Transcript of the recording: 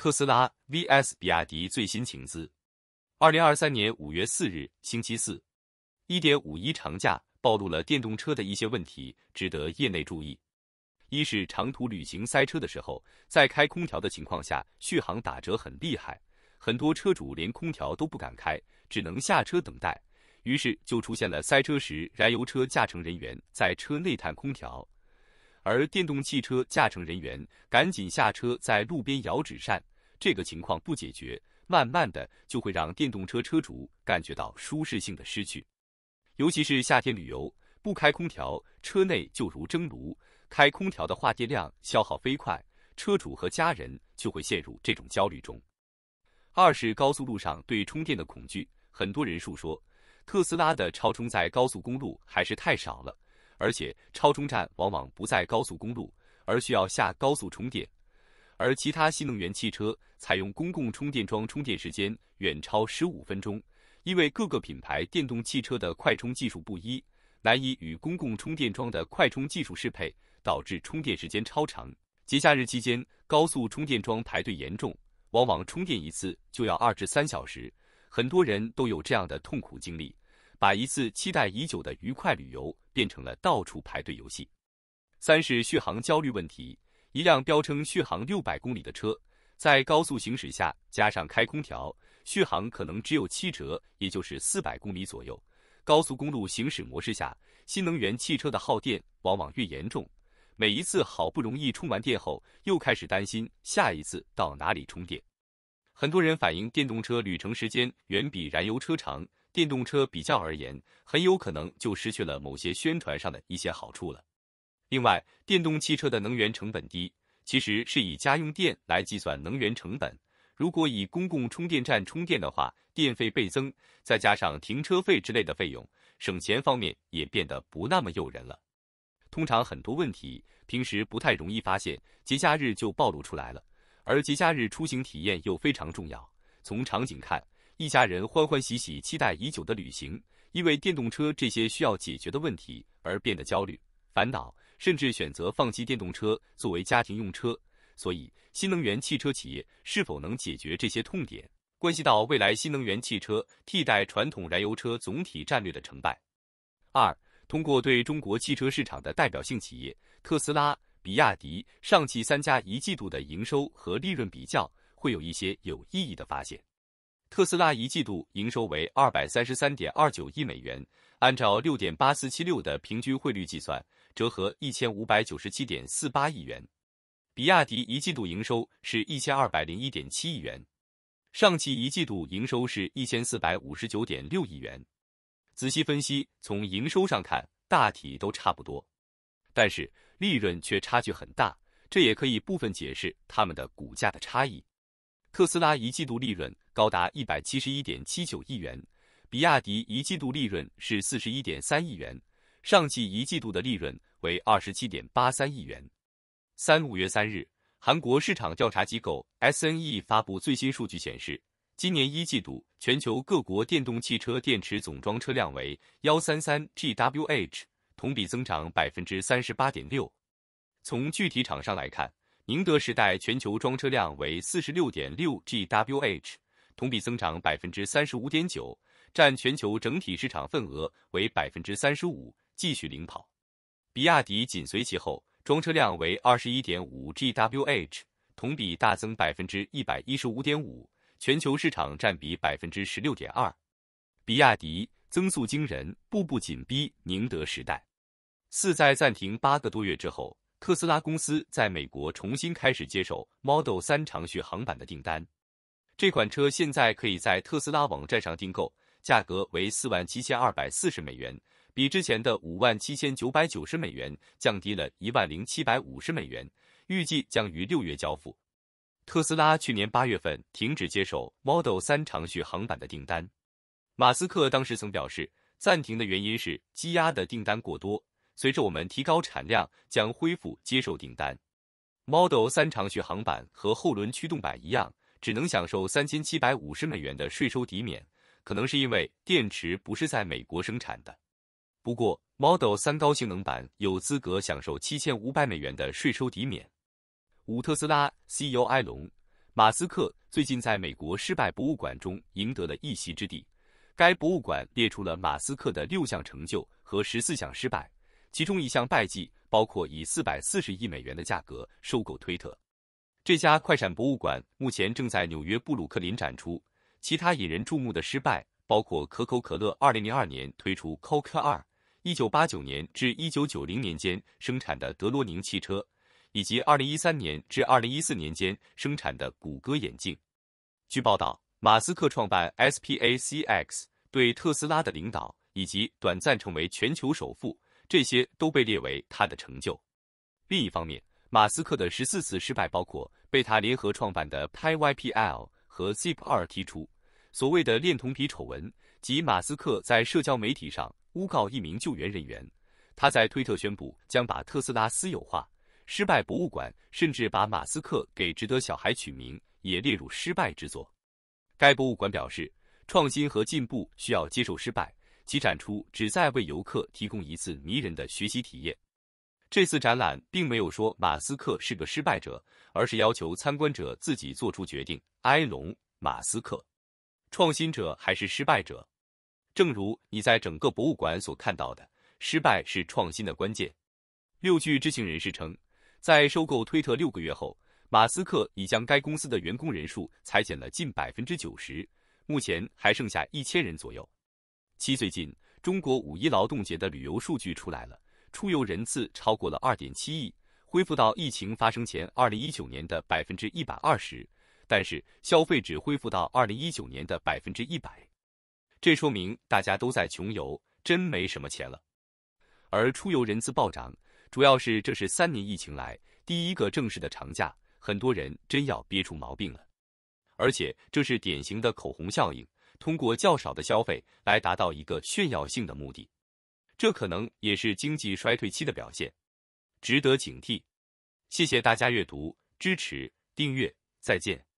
特斯拉 vs 比亚迪最新情资，二零二三年五月四日星期四，一点五一长假暴露了电动车的一些问题，值得业内注意。一是长途旅行塞车的时候，在开空调的情况下，续航打折很厉害，很多车主连空调都不敢开，只能下车等待，于是就出现了塞车时燃油车驾乘人员在车内叹空调，而电动汽车驾乘人员赶紧下车在路边摇纸扇。这个情况不解决，慢慢的就会让电动车车主感觉到舒适性的失去，尤其是夏天旅游不开空调，车内就如蒸炉，开空调的话电量消耗飞快，车主和家人就会陷入这种焦虑中。二是高速路上对充电的恐惧，很多人数说特斯拉的超充在高速公路还是太少了，而且超充站往往不在高速公路，而需要下高速充电。而其他新能源汽车采用公共充电桩充电时间远超十五分钟，因为各个品牌电动汽车的快充技术不一，难以与公共充电桩的快充技术适配，导致充电时间超长。节假日期间，高速充电桩排队严重，往往充电一次就要二至三小时，很多人都有这样的痛苦经历，把一次期待已久的愉快旅游变成了到处排队游戏。三是续航焦虑问题。一辆标称续航六百公里的车，在高速行驶下加上开空调，续航可能只有七折，也就是四百公里左右。高速公路行驶模式下，新能源汽车的耗电往往越严重。每一次好不容易充完电后，又开始担心下一次到哪里充电。很多人反映，电动车旅程时间远比燃油车长，电动车比较而言，很有可能就失去了某些宣传上的一些好处了。另外，电动汽车的能源成本低，其实是以家用电来计算能源成本。如果以公共充电站充电的话，电费倍增，再加上停车费之类的费用，省钱方面也变得不那么诱人了。通常很多问题平时不太容易发现，节假日就暴露出来了。而节假日出行体验又非常重要。从场景看，一家人欢欢喜喜期待已久的旅行，因为电动车这些需要解决的问题而变得焦虑、烦恼。甚至选择放弃电动车作为家庭用车，所以新能源汽车企业是否能解决这些痛点，关系到未来新能源汽车替代传统燃油车总体战略的成败。二，通过对中国汽车市场的代表性企业特斯拉、比亚迪、上汽三家一季度的营收和利润比较，会有一些有意义的发现。特斯拉一季度营收为二百三十三点二九亿美元，按照六点八四七六的平均汇率计算，折合一千五百九十七点四八亿元。比亚迪一季度营收是一千二百零一点七亿元，上汽一季度营收是一千四百五十九点六亿元。仔细分析，从营收上看，大体都差不多，但是利润却差距很大，这也可以部分解释他们的股价的差异。特斯拉一季度利润高达一百七十一点七九亿元，比亚迪一季度利润是四十一点三亿元，上汽一季度的利润为二十七点八三亿元。三五月三日，韩国市场调查机构 SNE 发布最新数据显示，今年一季度全球各国电动汽车电池总装车辆为幺三三 GWh，同比增长百分之三十八点六。从具体厂商来看，宁德时代全球装车量为四十六点六 GWh，同比增长百分之三十五点九，占全球整体市场份额为百分之三十五，继续领跑。比亚迪紧随其后，装车量为二十一点五 GWh，同比大增百分之一百一十五点五，全球市场占比百分之十六点二。比亚迪增速惊人，步步紧逼宁德时代。四在暂停八个多月之后。特斯拉公司在美国重新开始接受 Model 3长续航版的订单。这款车现在可以在特斯拉网站上订购，价格为四万七千二百四十美元，比之前的五万七千九百九十美元降低了一万零七百五十美元。预计将于六月交付。特斯拉去年八月份停止接受 Model 3长续航版的订单，马斯克当时曾表示，暂停的原因是积压的订单过多。随着我们提高产量，将恢复接受订单。Model 三长续航版和后轮驱动版一样，只能享受三千七百五十美元的税收抵免，可能是因为电池不是在美国生产的。不过，Model 三高性能版有资格享受七千五百美元的税收抵免。五特斯拉 CEO 埃隆·马斯克最近在美国失败博物馆中赢得了一席之地。该博物馆列出了马斯克的六项成就和十四项失败。其中一项败绩包括以四百四十亿美元的价格收购推特。这家快闪博物馆目前正在纽约布鲁克林展出。其他引人注目的失败包括可口可乐二零零二年推出 Coke 二，一九八九年至一九九零年间生产的德罗宁汽车，以及二零一三年至二零一四年间生产的谷歌眼镜。据报道，马斯克创办 S P A C X，对特斯拉的领导，以及短暂成为全球首富。这些都被列为他的成就。另一方面，马斯克的十四次失败包括被他联合创办的 p y p l 和 Zip 二提出所谓的恋童癖丑闻，即马斯克在社交媒体上诬告一名救援人员。他在推特宣布将把特斯拉私有化。失败博物馆甚至把马斯克给值得小孩取名也列入失败之作。该博物馆表示，创新和进步需要接受失败。其展出旨在为游客提供一次迷人的学习体验。这次展览并没有说马斯克是个失败者，而是要求参观者自己做出决定：埃隆·马斯克，创新者还是失败者？正如你在整个博物馆所看到的，失败是创新的关键。六据知情人士称，在收购推特六个月后，马斯克已将该公司的员工人数裁减了近百分之九十，目前还剩下一千人左右。七最近中国五一劳动节的旅游数据出来了，出游人次超过了二点七亿，恢复到疫情发生前二零一九年的百分之一百二十，但是消费只恢复到二零一九年的百分之一百，这说明大家都在穷游，真没什么钱了。而出游人次暴涨，主要是这是三年疫情来第一个正式的长假，很多人真要憋出毛病了，而且这是典型的口红效应。通过较少的消费来达到一个炫耀性的目的，这可能也是经济衰退期的表现，值得警惕。谢谢大家阅读、支持、订阅，再见。